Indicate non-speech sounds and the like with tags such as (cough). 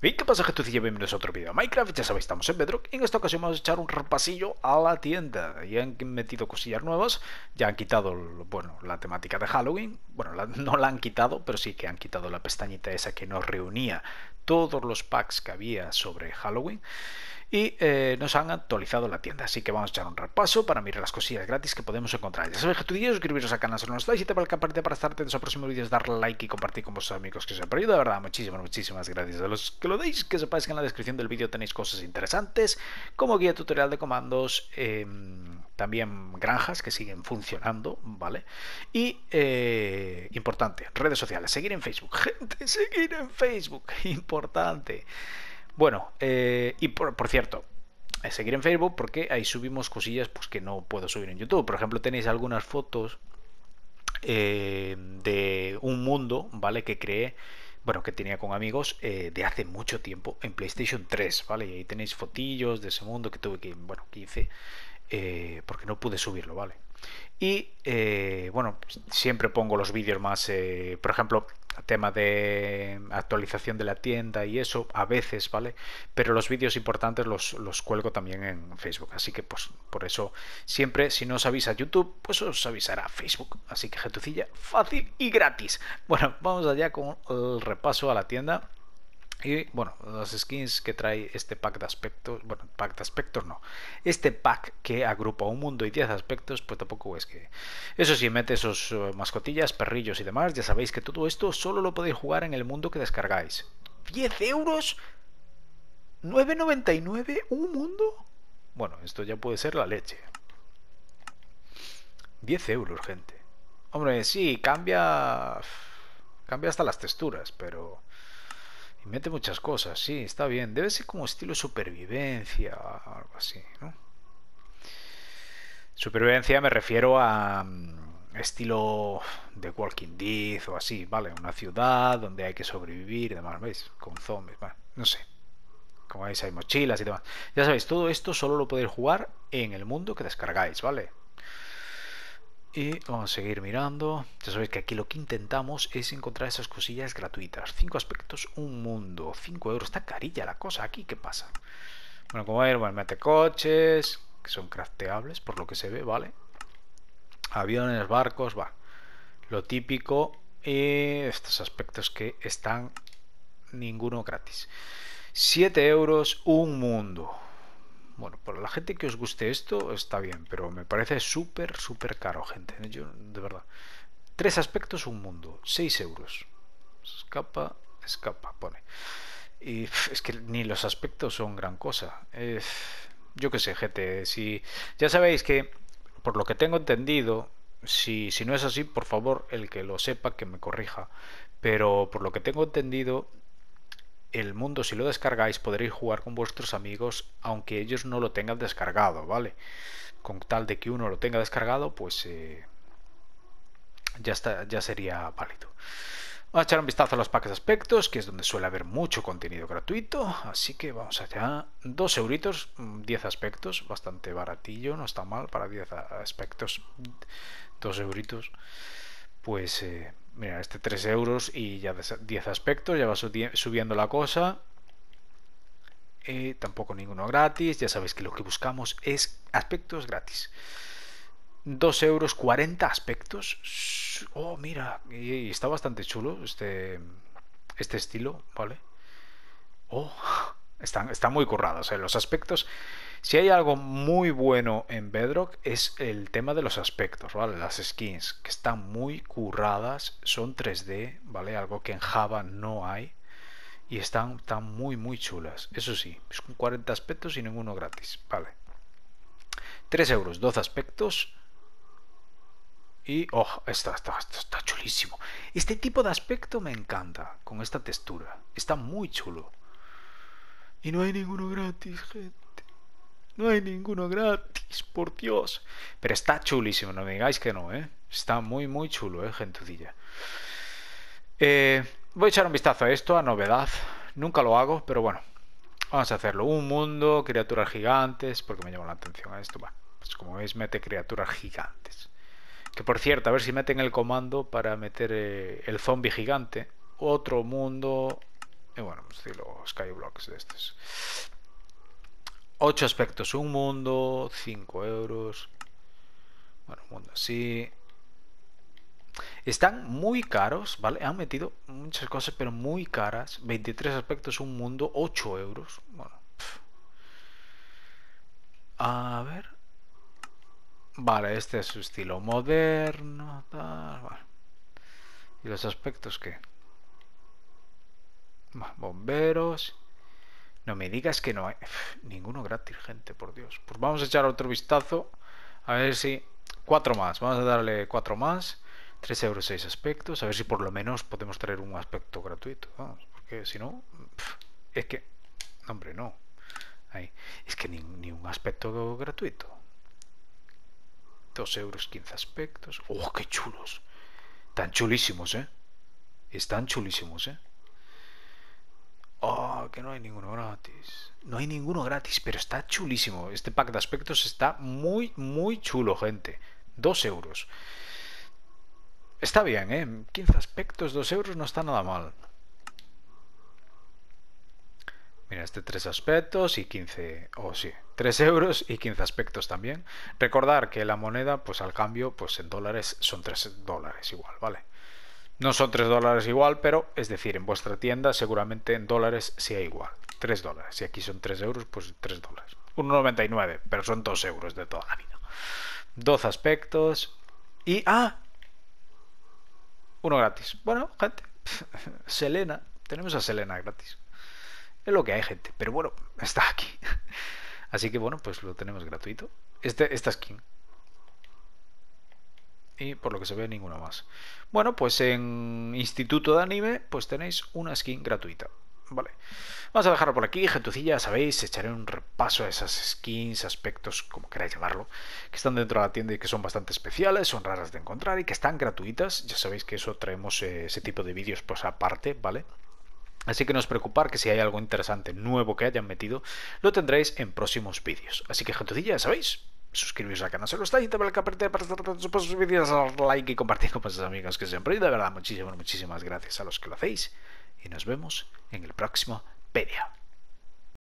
¿qué pasa gente? Bienvenidos a otro video Minecraft, ya sabéis, estamos en Bedrock en esta ocasión vamos a echar un repasillo a la tienda Ya han metido cosillas nuevas, ya han quitado, bueno, la temática de Halloween bueno, (laughs) no la han quitado, pero sí que han quitado la pestañita esa que nos reunía todos los packs que había sobre Halloween y eh, nos han actualizado la tienda. Así que vamos a echar un repaso para mirar las cosillas gratis que podemos encontrar. Ya sabéis que tu día suscribiros a canal si no lo dais y te la campanita para estar atentos a próximos vídeos, darle like y compartir con vuestros amigos que os han perdido. De verdad, muchísimas, muchísimas gracias a los que lo deis. Que sepáis que en la descripción del vídeo tenéis cosas interesantes como guía tutorial de comandos. Em, también granjas que siguen funcionando, ¿vale? Y, eh, importante, redes sociales, seguir en Facebook. (laughs) Gente, seguir en Facebook. Importante importante. Bueno, eh, y por, cierto, eh, seguir en Facebook porque ahí subimos cosillas pues, que no puedo subir en YouTube. Por ejemplo, tenéis algunas fotos eh, de un mundo, ¿vale? Que creé, bueno, que tenía con amigos de hace mucho tiempo en PlayStation 3, ¿vale? Y ahí tenéis fotillos de ese mundo que tuve que, bueno, que hice porque no pude subirlo, ¿vale? Y bueno, siempre pongo los vídeos más, por ejemplo, tema de actualización de la tienda y eso, a veces, ¿vale? Pero los vídeos importantes los, los cuelgo también en Facebook. Así que, pues, por eso siempre, si no os avisa YouTube, pues os avisará Facebook. Así que, jetucilla fácil y gratis. Bueno, vamos allá con el repaso a la tienda. Y bueno, los skins que trae este pack de aspectos, bueno, pack de aspectos no, este pack que agrupa un mundo y 10 aspectos, pues tampoco es que... Eso sí, mete esos eh, mascotillas, perrillos y demás, ya sabéis que todo esto solo lo podéis jugar en el mundo que descargáis. ¿10 euros? ¿9,99? ¿Un mundo? Bueno, esto ya puede ser la leche. 10 euros, gente. Hombre, sí, cambia... Cambia hasta las texturas, pero... Mete muchas cosas, sí, está bien. Debe ser como estilo supervivencia, algo así, ¿no? Supervivencia me refiero a mm, estilo de Walking Dead o así, ¿vale? Una ciudad donde hay que sobrevivir y demás, ¿veis? Con zombies, vale, no sé. Como veis, hay mochilas y demás. Ya sabéis, todo esto solo lo podéis jugar en el mundo que descargáis, ¿vale? Y vamos a seguir mirando. Ya sabéis que aquí lo que intentamos es encontrar esas cosillas gratuitas. Cinco aspectos, un mundo. 5 euros. Está carilla la cosa. ¿Aquí qué pasa? Bueno, como ver, bueno, mete coches, que son crafteables, por lo que se ve, ¿vale? Aviones, barcos, va. Lo típico. Y eh, estos aspectos que están ninguno gratis. 7 euros, un mundo. Bueno, para la gente que os guste esto está bien, pero me parece súper, súper caro, gente. ¿eh? de verdad. Tres aspectos, un mundo. Seis euros. Escapa, escapa, pone. Y es que ni los aspectos son gran cosa. Eh, yo qué sé, gente. Si, ya sabéis que, por lo que tengo entendido, si, si no es así, por favor, el que lo sepa, que me corrija. Pero por lo que tengo entendido, el mundo, si lo descargáis, podréis jugar con vuestros amigos, aunque ellos no lo tengan descargado, ¿vale? Con tal de que uno lo tenga descargado, pues eh, ya, está, ya sería válido. Vamos a echar un vistazo a los packs de aspectos, que es donde suele haber mucho contenido gratuito. Así que vamos allá. Dos euritos, 10 mm, aspectos, bastante baratillo, no está mal para 10 aspectos. Dos euritos. Pues eh, mira, este 3 euros y ya 10 aspectos, ya va subiendo la cosa. Eh, tampoco ninguno gratis, ya sabéis que lo que buscamos es aspectos gratis. 2 euros 40 aspectos. Oh, mira, está bastante chulo este, este estilo, ¿vale? Oh, (laughs) están, muy currados, ¿eh? los aspectos si hay algo muy bueno en Bedrock es el tema de los aspectos, ¿vale? Las skins, que están muy curradas, son 3D, ¿vale? Algo que en Java no hay. Y están, tan muy, muy chulas. Eso sí, es con 40 aspectos y ninguno gratis, ¿vale? 3 euros, 12 aspectos. Y, oh, está, está, está, está chulísimo. Este tipo de aspecto me encanta, con esta textura. Está muy chulo. Y no hay ninguno gratis, gente. No hay ninguno gratis, por Dios. Pero está chulísimo, no me digáis que no, ¿eh? Está muy, muy chulo, ¿eh, gentucilla? Eh, voy a echar un vistazo a esto, a novedad. Nunca lo hago, pero bueno. Vamos a hacerlo. Un mundo, criaturas gigantes, porque me llama la atención a esto. Bueno, pues como veis, mete criaturas gigantes. Que por cierto, a ver si meten el comando para meter eh, el zombie gigante. Otro mundo. Y bueno, estilo pues, Skyblocks de estos. 8 aspectos, un mundo, 5 euros. Bueno, un mundo así. Están muy caros, ¿vale? Han metido muchas cosas, pero muy caras. 23 aspectos, un mundo, 8 euros. Bueno. A ver. Vale, este es su estilo moderno. ¿Y los aspectos qué? Bomberos. No me digas que no hay. ninguno gratis, gente, por Dios. Pues vamos a echar otro vistazo. A ver si... Cuatro más. Vamos a darle cuatro más. Tres euros seis aspectos. A ver si por lo menos podemos traer un aspecto gratuito. Vamos, porque si no... es que... Hombre, no. Ahí. Es que ni, un aspecto gratuito. Dos euros quince aspectos. ¡Oh, qué chulos! Tan chulísimos, ¿eh? Están chulísimos, ¿eh? Oh, que no hay ninguno gratis. No hay ninguno gratis, pero está chulísimo. Este pack de aspectos está muy, muy chulo, gente. dos euros. Está bien, ¿eh? 15 aspectos, dos euros, no está nada mal. Mira, este tres aspectos y 15... Oh, sí. 3 euros y 15 aspectos también. Recordar que la moneda, pues al cambio, pues en dólares son 3 dólares igual, ¿vale? vale no son 3 dólares igual, pero es decir, en vuestra tienda seguramente en dólares sea igual. 3 dólares. Si aquí son 3 euros, pues 3 dólares. 1,99, pero son 2 euros de toda la vida. Dos aspectos. Y. ¡Ah! Uno gratis. Bueno, gente. (laughs) Selena. Tenemos a Selena gratis. Es lo que hay, gente. Pero bueno, está aquí. (laughs) Así que bueno, pues lo tenemos gratuito. Este, esta skin y por lo que se ve ninguno más. Bueno, pues en Instituto de Anime pues tenéis una skin gratuita. Vale. Vamos a dejarlo por aquí, gentucilla, sabéis, echaré un repaso a esas skins, aspectos, como queráis llamarlo, que están dentro de la tienda y que son bastante especiales, son raras de encontrar y que están gratuitas. Ya sabéis que eso traemos eh, ese tipo de vídeos pues aparte, ¿vale? Así que no os preocupar que si hay algo interesante nuevo que hayan metido, lo tendréis en próximos vídeos. Así que gentucilla, sabéis, suscribiros al canal si no y también la campanita para estar todos los vídeos, like y compartir con vuestros amigos que siempre. Y de verdad, muchísimas, muchísimas gracias a los que lo hacéis. Y nos vemos en el próximo vídeo.